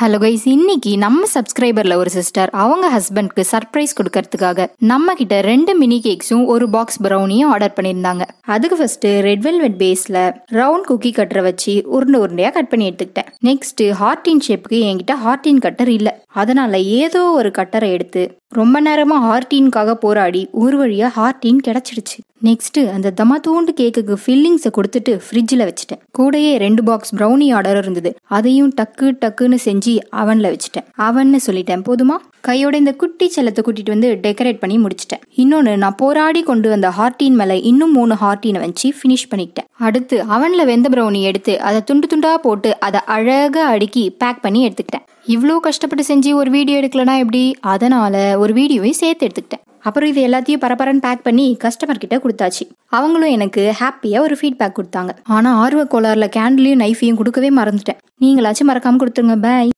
hello guys இன்னைக்கு நம்ம சப்ஸ்கிரைபர்ல ஒரு சிஸ்டர் அவங்க ஹஸ்பண்ட்க்கு சர்ப்ரைஸ் கொடுக்கறதுக்காக நம்ம கிட்ட ரெண்டு மினி கேக்ஸும் ஒரு பாக்ஸ் ப்ரௌனியும் ஆர்டர் பண்ணியிருந்தாங்க அதுக்கு ஃபர்ஸ்ட் ரெட் வெல்வெட் பேஸ்ல ரவுண்ட் குக்கி கட்டரை வச்சு உருண்டை உருண்டையா கட் பண்ணி எடுத்துக்கிட்டேன் நெக்ஸ்ட் ஹார்டின் ஷேப்புக்கு என்கிட்ட ஹார்டின் கட்டர் இல்ல அதனால ஏதோ ஒரு கட்டரை எடுத்து ரொம்ப நேரமா ஹார்டீன்காக போராடி ஒரு வழியா ஹார்டீன் கிடைச்சிடுச்சு நெக்ஸ்ட் அந்த தூண்டு கேக்குக்கு ஃபில்லிங்ஸை கொடுத்துட்டு ஃப்ரிட்ஜில் வச்சுட்டேன் கூடயே ரெண்டு பாக்ஸ் ப்ரௌனி ஆர்டர் இருந்தது அதையும் டக்கு டக்குன்னு செஞ்சு அவனில் வச்சுட்டேன் அவன்னு சொல்லிட்டேன் போதுமா கையோட இந்த குட்டி செல்லத்தை கூட்டிகிட்டு வந்து டெக்கரேட் பண்ணி முடிச்சிட்டேன் இன்னொன்று நான் போராடி கொண்டு வந்த ஹார்டின் மேலே இன்னும் மூணு ஹார்டினை வச்சு ஃபினிஷ் பண்ணிக்கிட்டேன் அடுத்து அவனில் வெந்த ப்ரௌனி எடுத்து அதை துண்டு துண்டாக போட்டு அதை அழகாக அடுக்கி பேக் பண்ணி எடுத்துக்கிட்டேன் இவ்வளோ கஷ்டப்பட்டு செஞ்சு ஒரு வீடியோ எடுக்கலனா எப்படி அதனால் ஒரு வீடியோவையும் சேர்த்து எடுத்துக்கிட்டேன் அப்புறம் இது எல்லாத்தையும் பரபரன்னு பேக் பண்ணி கஸ்டமர் கிட்ட கொடுத்தாச்சு அவங்களும் எனக்கு ஹாப்பியாக ஒரு ஃபீட்பேக் கொடுத்தாங்க ஆனால் ஆர்வ கோளாறுல கேண்டிலையும் நைஃபையும் கொடுக்கவே மறந்துட்டேன் நீங்களாச்சும் மறக்காமல் கொடுத்துருங்க பாய்